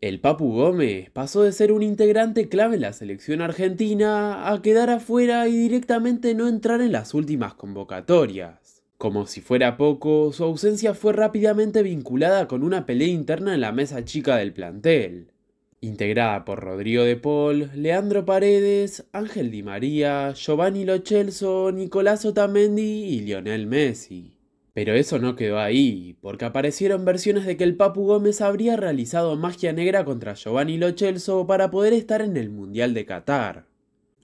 El Papu Gómez pasó de ser un integrante clave en la selección argentina a quedar afuera y directamente no entrar en las últimas convocatorias. Como si fuera poco, su ausencia fue rápidamente vinculada con una pelea interna en la mesa chica del plantel, integrada por Rodrigo de Paul, Leandro Paredes, Ángel Di María, Giovanni Lochelso, Nicolás Otamendi y Lionel Messi. Pero eso no quedó ahí, porque aparecieron versiones de que el Papu Gómez habría realizado magia negra contra Giovanni Lochelso para poder estar en el Mundial de Qatar.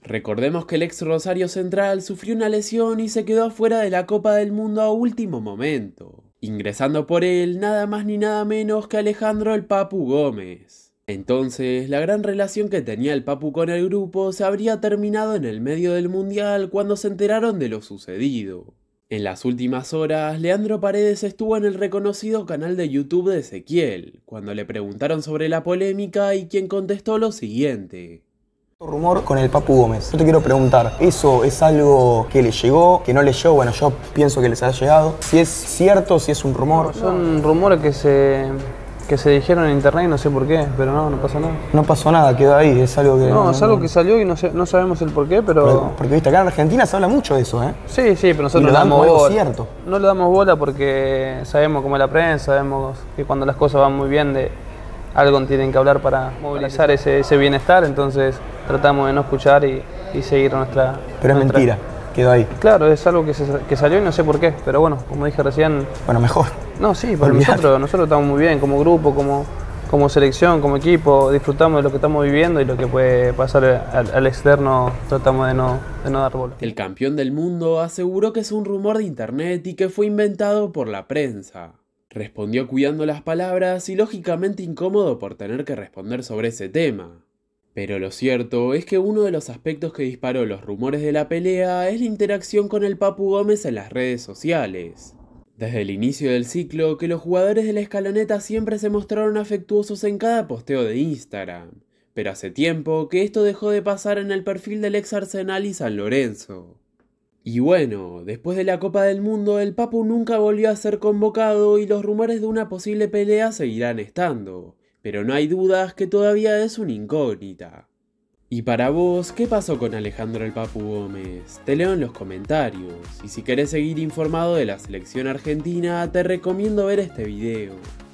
Recordemos que el ex Rosario Central sufrió una lesión y se quedó fuera de la Copa del Mundo a último momento, ingresando por él nada más ni nada menos que Alejandro el Papu Gómez. Entonces, la gran relación que tenía el Papu con el grupo se habría terminado en el medio del Mundial cuando se enteraron de lo sucedido. En las últimas horas, Leandro Paredes estuvo en el reconocido canal de YouTube de Ezequiel, cuando le preguntaron sobre la polémica y quien contestó lo siguiente. Rumor con el Papu Gómez. Yo te quiero preguntar, ¿eso es algo que le llegó, que no le llegó? Bueno, yo pienso que les ha llegado. Si es cierto, si es un rumor. No, son rumores que se que se dijeron en internet no sé por qué, pero no, no pasa nada. No pasó nada, quedó ahí, es algo que... No, es algo que salió y no, no sabemos el por qué, pero... Porque, viste, acá en Argentina se habla mucho de eso, ¿eh? Sí, sí, pero nosotros no lo damos bola. No le damos bola porque sabemos cómo es la prensa, sabemos que cuando las cosas van muy bien de algo tienen que hablar para movilizar ese, bienestar, entonces tratamos de no escuchar y, y seguir nuestra... Pero es mentira quedó ahí. Claro, es algo que, se, salió y no sé por qué, pero bueno, como dije recién... Bueno, mejor. No, sí, por nosotros, nosotros estamos muy bien como grupo, como, como selección, como equipo, disfrutamos de lo que estamos viviendo y lo que puede pasar al, externo tratamos de no, de no dar bola. El campeón del mundo aseguró que es un rumor de internet y que fue inventado por la prensa. Respondió cuidando las palabras y lógicamente incómodo por tener que responder sobre ese tema. Pero lo cierto es que uno de los aspectos que disparó los rumores de la pelea es la interacción con el Papu Gómez en las redes sociales. Desde el inicio del ciclo, que los jugadores de la escaloneta siempre se mostraron afectuosos en cada posteo de Instagram, pero hace tiempo que esto dejó de pasar en el perfil del ex Arsenal y San Lorenzo. Y bueno, después de la Copa del Mundo, el Papu nunca volvió a ser convocado y los rumores de una posible pelea seguirán estando, pero no hay dudas que todavía es una incógnita. Y para vos, ¿qué pasó con Alejandro el Papu Gómez? Te leo en los comentarios, y si querés seguir informado de la selección argentina, te recomiendo ver este video.